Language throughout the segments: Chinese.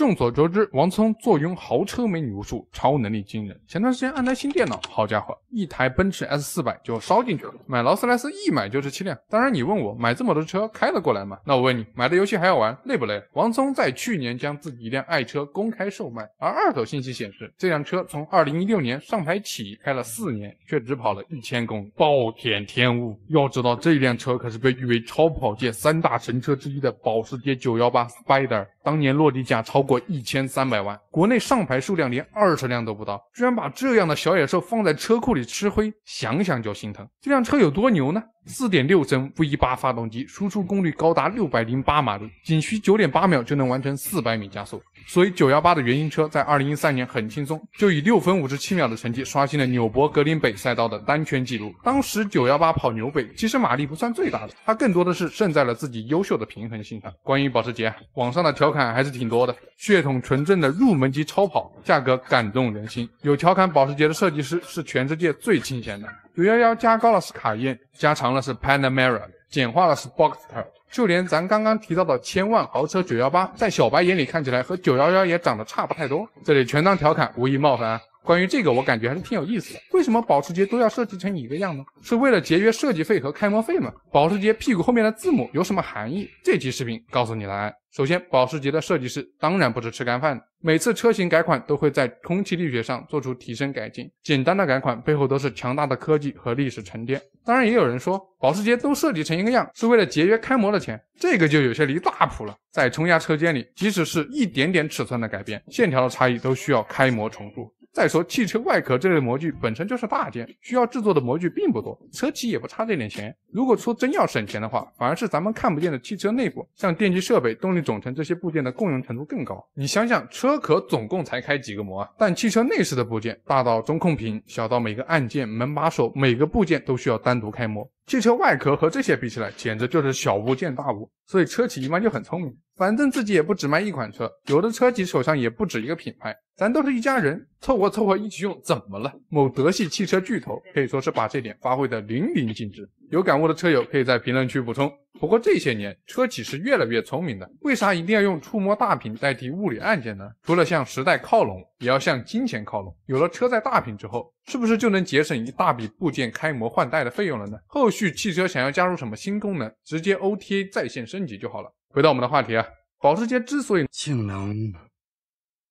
众所周知，王聪坐拥豪车美女无数，超能力惊人。前段时间安台新电脑，好家伙，一台奔驰 S 四百就烧进去了。买劳斯莱斯一买就是七辆。当然，你问我买这么多车开得过来吗？那我问你，买的游戏还要玩，累不累？王聪在去年将自己一辆爱车公开售卖，而二手信息显示，这辆车从2016年上牌起开了四年，却只跑了一千公里，暴殄天物。要知道，这辆车可是被誉为超跑界三大神车之一的保时捷918 s p i d e r 当年落地价超。过一千三百万，国内上牌数量连二十辆都不到，居然把这样的小野兽放在车库里吃灰，想想就心疼。这辆车有多牛呢？四点六升 V 八发动机，输出功率高达六百零八马力，仅需九点八秒就能完成四百米加速。所以九幺八的原型车在二零一三年很轻松就以六分五十七秒的成绩刷新了纽博格林北赛道的单圈记录。当时九幺八跑纽北，其实马力不算最大的，它更多的是胜在了自己优秀的平衡性上。关于保时捷，网上的调侃还是挺多的。血统纯正的入门级超跑，价格感动人心。有调侃保时捷的设计师是全世界最清闲的。九幺幺加高了是卡宴，加长了是 Panamera，简化了是 Boxster，就连咱刚刚提到的千万豪车九幺八，在小白眼里看起来和九幺幺也长得差不太多，这里全当调侃，无意冒犯。关于这个，我感觉还是挺有意思的。为什么保时捷都要设计成一个样呢？是为了节约设计费和开模费吗？保时捷屁股后面的字母有什么含义？这期视频告诉你答案。首先，保时捷的设计师当然不是吃干饭的，每次车型改款都会在空气力学上做出提升改进。简单的改款背后都是强大的科技和历史沉淀。当然，也有人说保时捷都设计成一个样，是为了节约开模的钱。这个就有些离大谱了。在冲压车间里，即使是一点点尺寸的改变、线条的差异，都需要开模重塑。再说汽车外壳这类模具本身就是大件，需要制作的模具并不多，车企也不差这点钱。如果说真要省钱的话，反而是咱们看不见的汽车内部，像电机设备、动力总成这些部件的共用程度更高。你想想，车壳总共才开几个模啊？但汽车内饰的部件，大到中控屏，小到每个按键、门把手，每个部件都需要单独开模。汽车外壳和这些比起来，简直就是小巫见大巫。所以车企一般就很聪明，反正自己也不只卖一款车，有的车企手上也不止一个品牌。咱都是一家人，凑合凑合一起用，怎么了？某德系汽车巨头可以说是把这点发挥得淋漓尽致。有感悟的车友可以在评论区补充。不过这些年，车企是越来越聪明的，为啥一定要用触摸大屏代替物理按键呢？除了向时代靠拢，也要向金钱靠拢。有了车载大屏之后，是不是就能节省一大笔部件开模换代的费用了呢？后续汽车想要加入什么新功能，直接 OTA 在线升级就好了。回到我们的话题啊，保时捷之所以性能。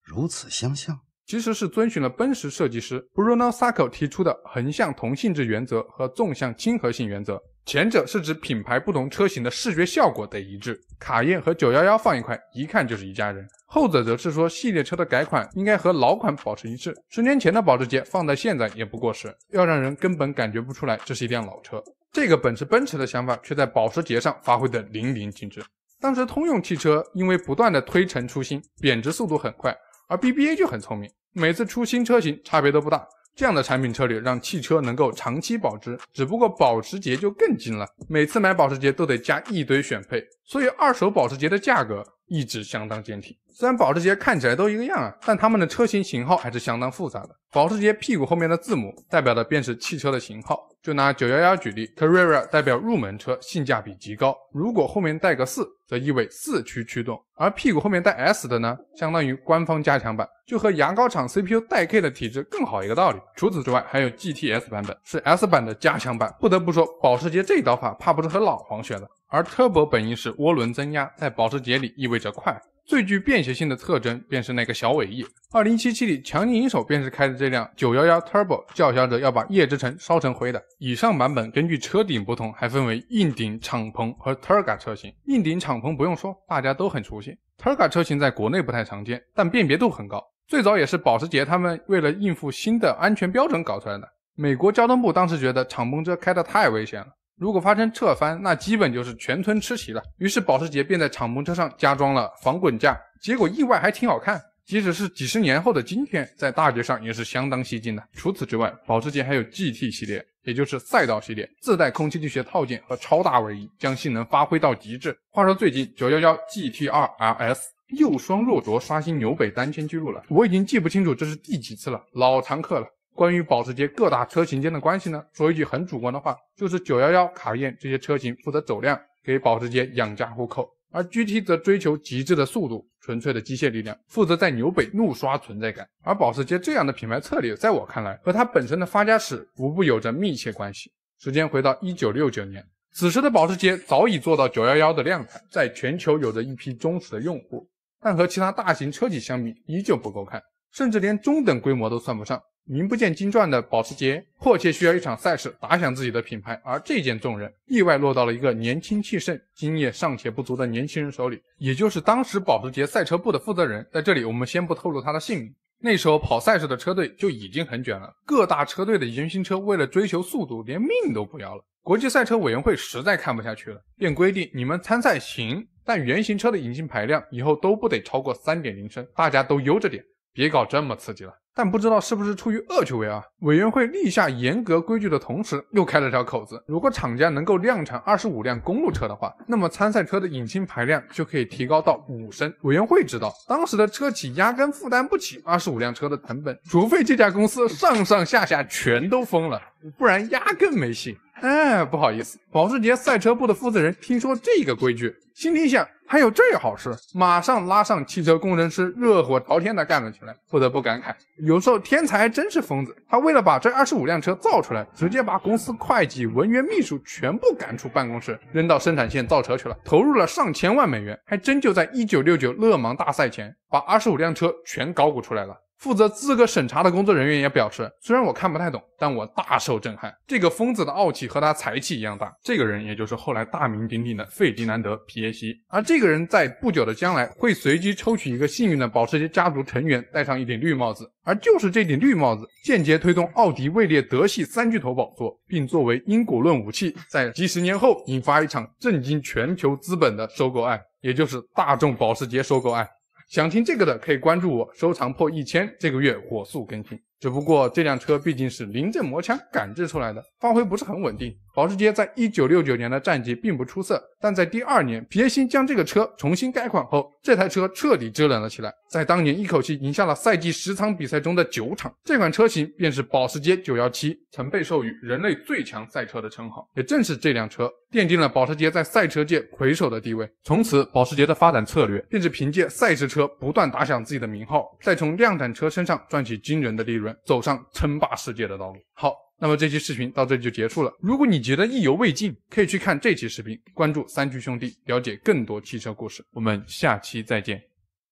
如此相像，其实是遵循了奔驰设计师 Bruno Sacco 提出的横向同性质原则和纵向亲和性原则。前者是指品牌不同车型的视觉效果得一致，卡宴和911放一块，一看就是一家人；后者则是说系列车的改款应该和老款保持一致。十年前的保时捷放在现在也不过时，要让人根本感觉不出来这是一辆老车。这个本是奔驰的想法却在保时捷上发挥得淋漓尽致。当时通用汽车因为不断的推陈出新，贬值速度很快。而 BBA 就很聪明，每次出新车型差别都不大，这样的产品策略让汽车能够长期保值。只不过保时捷就更精了，每次买保时捷都得加一堆选配，所以二手保时捷的价格一直相当坚挺。虽然保时捷看起来都一个样啊，但他们的车型型号还是相当复杂的。保时捷屁股后面的字母代表的便是汽车的型号，就拿九幺幺举例，Carrera 代表入门车，性价比极高。如果后面带个四，则意味四驱驱动，而屁股后面带 S 的呢，相当于官方加强版，就和牙膏厂 CPU 带 K 的体质更好一个道理。除此之外，还有 GTS 版本是 S 版的加强版。不得不说，保时捷这一刀法怕不是和老黄学的。而 Turbo 本意是涡轮增压，在保时捷里意味着快。最具便携性的特征便是那个小尾翼。二零一七里，强尼银手便是开着这辆九幺幺 Turbo，叫嚣着要把夜之城烧成灰的。以上版本根据车顶不同，还分为硬顶、敞篷和 Targa 车型。硬顶敞篷不用说，大家都很熟悉。Targa 车型在国内不太常见，但辨别度很高。最早也是保时捷他们为了应付新的安全标准搞出来的。美国交通部当时觉得敞篷车开得太危险了。如果发生侧翻，那基本就是全村吃席了。于是保时捷便在敞篷车上加装了防滚架，结果意外还挺好看。即使是几十年后的今天，在大街上也是相当吸睛的。除此之外，保时捷还有 GT 系列，也就是赛道系列，自带空气力学套件和超大尾翼，将性能发挥到极致。话说最近911 GT2 RS 又双若灼刷新纽北单圈记录了，我已经记不清楚这是第几次了，老常客了。关于保时捷各大车型间的关系呢？说一句很主观的话，就是911卡宴这些车型负责走量，给保时捷养家糊口，而 GT 则追求极致的速度，纯粹的机械力量，负责在纽北怒刷存在感。而保时捷这样的品牌策略，在我看来和它本身的发家史无不有着密切关系。时间回到1969年，此时的保时捷早已做到911的量产，在全球有着一批忠实的用户，但和其他大型车企相比依旧不够看，甚至连中等规模都算不上。名不见经传的保时捷迫切需要一场赛事打响自己的品牌，而这件重任意外落到了一个年轻气盛、经验尚且不足的年轻人手里，也就是当时保时捷赛车部的负责人。在这里，我们先不透露他的姓名。那时候跑赛事的车队就已经很卷了，各大车队的原型车为了追求速度，连命都不要了。国际赛车委员会实在看不下去了，便规定：你们参赛行，但原型车的引擎排量以后都不得超过三点零升，大家都悠着点。别搞这么刺激了！但不知道是不是出于恶趣味啊，委员会立下严格规矩的同时，又开了条口子。如果厂家能够量产二十五辆公路车的话，那么参赛车的引擎排量就可以提高到五升。委员会知道，当时的车企压根负担不起二十五辆车的成本，除非这家公司上上下下全都疯了，不然压根没戏。哎，不好意思，保时捷赛车部的负责人听说这个规矩，心里想还有这好事，马上拉上汽车工程师，热火朝天的干了起来。不得不感慨，有时候天才真是疯子。他为了把这二十五辆车造出来，直接把公司会计、文员、秘书全部赶出办公室，扔到生产线造车去了。投入了上千万美元，还真就在一九六九勒芒大赛前，把二十五辆车全搞鼓出来了。负责资格审查的工作人员也表示，虽然我看不太懂，但我大受震撼。这个疯子的傲气和他财气一样大。这个人，也就是后来大名鼎鼎的费迪南德·皮耶希。而这个人，在不久的将来，会随机抽取一个幸运的保时捷家族成员，戴上一顶绿帽子。而就是这顶绿帽子，间接推动奥迪位列德系三巨头宝座，并作为因果论武器，在几十年后引发一场震惊全球资本的收购案，也就是大众保时捷收购案。想听这个的，可以关注我，收藏破一千，这个月火速更新。只不过这辆车毕竟是临阵磨枪赶制出来的，发挥不是很稳定。保时捷在1969年的战绩并不出色，但在第二年，皮耶辛将这个车重新改款后，这台车彻底支棱了起来，在当年一口气赢下了赛季十场比赛中的九场。这款车型便是保时捷917，曾被授予“人类最强赛车”的称号。也正是这辆车奠定了保时捷在赛车界魁首的地位。从此，保时捷的发展策略便是凭借赛事车不断打响自己的名号，再从量产车身上赚取惊人的利润。走上称霸世界的道路。好，那么这期视频到这里就结束了。如果你觉得意犹未尽，可以去看这期视频，关注三居兄弟，了解更多汽车故事。我们下期再见。